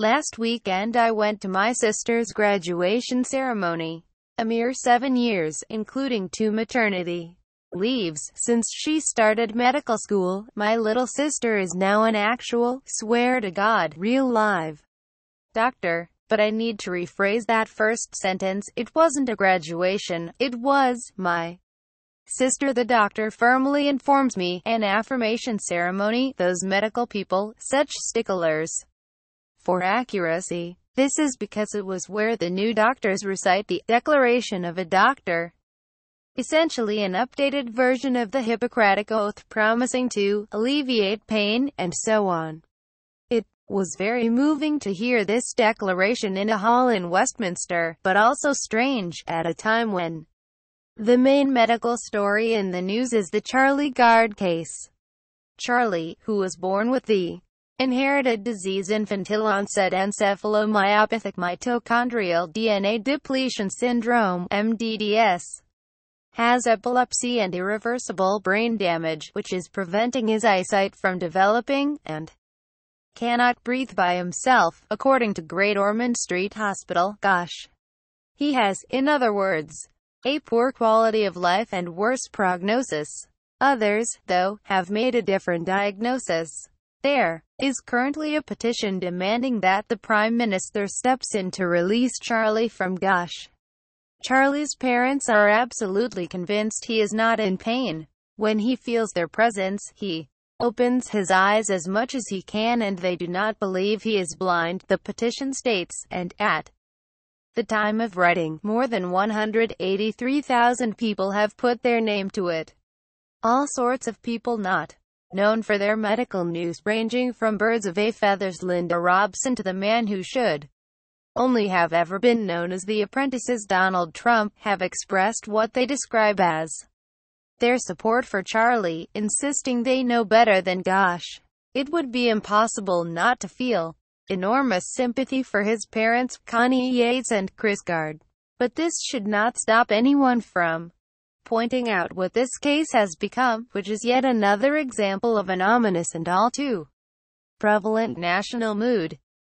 Last weekend I went to my sister's graduation ceremony. A mere seven years, including two maternity leaves, since she started medical school, my little sister is now an actual, swear to God, real live doctor. But I need to rephrase that first sentence, it wasn't a graduation, it was, my sister the doctor firmly informs me, an affirmation ceremony, those medical people, such sticklers for accuracy. This is because it was where the new doctors recite the Declaration of a Doctor, essentially an updated version of the Hippocratic Oath promising to alleviate pain, and so on. It was very moving to hear this declaration in a hall in Westminster, but also strange, at a time when the main medical story in the news is the Charlie Gard case. Charlie, who was born with the Inherited disease infantile onset encephalomyopathic mitochondrial DNA depletion syndrome MDDS has epilepsy and irreversible brain damage, which is preventing his eyesight from developing, and cannot breathe by himself, according to Great Ormond Street Hospital. Gosh. He has, in other words, a poor quality of life and worse prognosis. Others, though, have made a different diagnosis. There is currently a petition demanding that the Prime Minister steps in to release Charlie from Gush. Charlie's parents are absolutely convinced he is not in pain. When he feels their presence, he opens his eyes as much as he can and they do not believe he is blind, the petition states, and at the time of writing, more than 183,000 people have put their name to it. All sorts of people not known for their medical news ranging from birds of a feathers Linda Robson to the man who should only have ever been known as the apprentices Donald Trump, have expressed what they describe as their support for Charlie, insisting they know better than gosh. It would be impossible not to feel enormous sympathy for his parents, Connie Yates and Chris Gard. But this should not stop anyone from pointing out what this case has become, which is yet another example of an ominous and all too prevalent national mood.